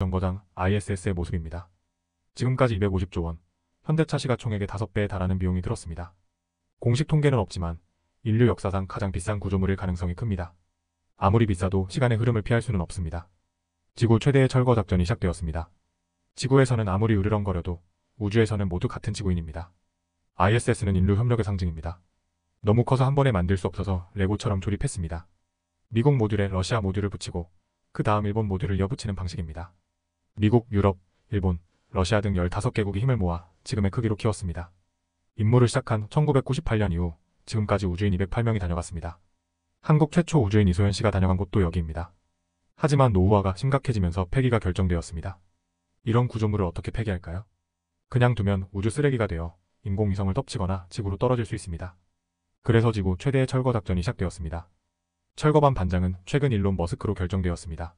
정거장 ISS의 모습입니다. 지금까지 250조 원, 현대차 시가 총액의 5배에 달하는 비용이 들었습니다. 공식 통계는 없지만 인류 역사상 가장 비싼 구조물일 가능성이 큽니다. 아무리 비싸도 시간의 흐름을 피할 수는 없습니다. 지구 최대의 철거 작전이 시작되었습니다. 지구에서는 아무리 으르렁거려도 우주에서는 모두 같은 지구인입니다. ISS는 인류 협력의 상징입니다. 너무 커서 한 번에 만들 수 없어서 레고처럼 조립했습니다. 미국 모듈에 러시아 모듈을 붙이고 그 다음 일본 모듈을 이어붙이는 방식입니다. 미국, 유럽, 일본, 러시아 등 15개국이 힘을 모아 지금의 크기로 키웠습니다. 임무를 시작한 1998년 이후 지금까지 우주인 208명이 다녀갔습니다. 한국 최초 우주인 이소연 씨가 다녀간 곳도 여기입니다. 하지만 노후화가 심각해지면서 폐기가 결정되었습니다. 이런 구조물을 어떻게 폐기할까요? 그냥 두면 우주 쓰레기가 되어 인공위성을 덮치거나 지구로 떨어질 수 있습니다. 그래서 지구 최대의 철거 작전이 시작되었습니다. 철거반 반장은 최근 일론 머스크로 결정되었습니다.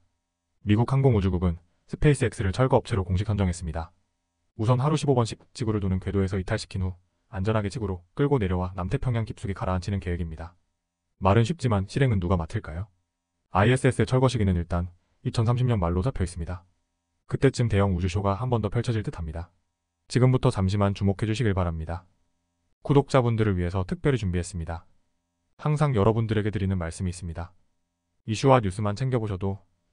미국 항공우주국은 스페이스X를 철거 업체로 공식 선정했습니다. 우선 하루 15번씩 지구를 도는 궤도에서 이탈시킨 후 안전하게 지구로 끌고 내려와 남태평양 깊숙이 가라앉히는 계획입니다. 말은 쉽지만 실행은 누가 맡을까요? ISS의 철거 시기는 일단 2030년 말로 잡혀 있습니다. 그때쯤 대형 우주쇼가 한 번 더 펼쳐질 듯합니다. 지금부터 잠시만 주목해 주시길 바랍니다. 구독자분들을 위해서 특별히 준비했습니다. 항상 여러분들에게 드리는 말씀이 있습니다. 이슈와 뉴스만 챙겨보셔도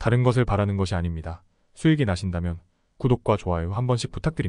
다른 것을 바라는 것이 아닙니다. 수익이 나신다면 구독과 좋아요 한 번씩 부탁드립니다.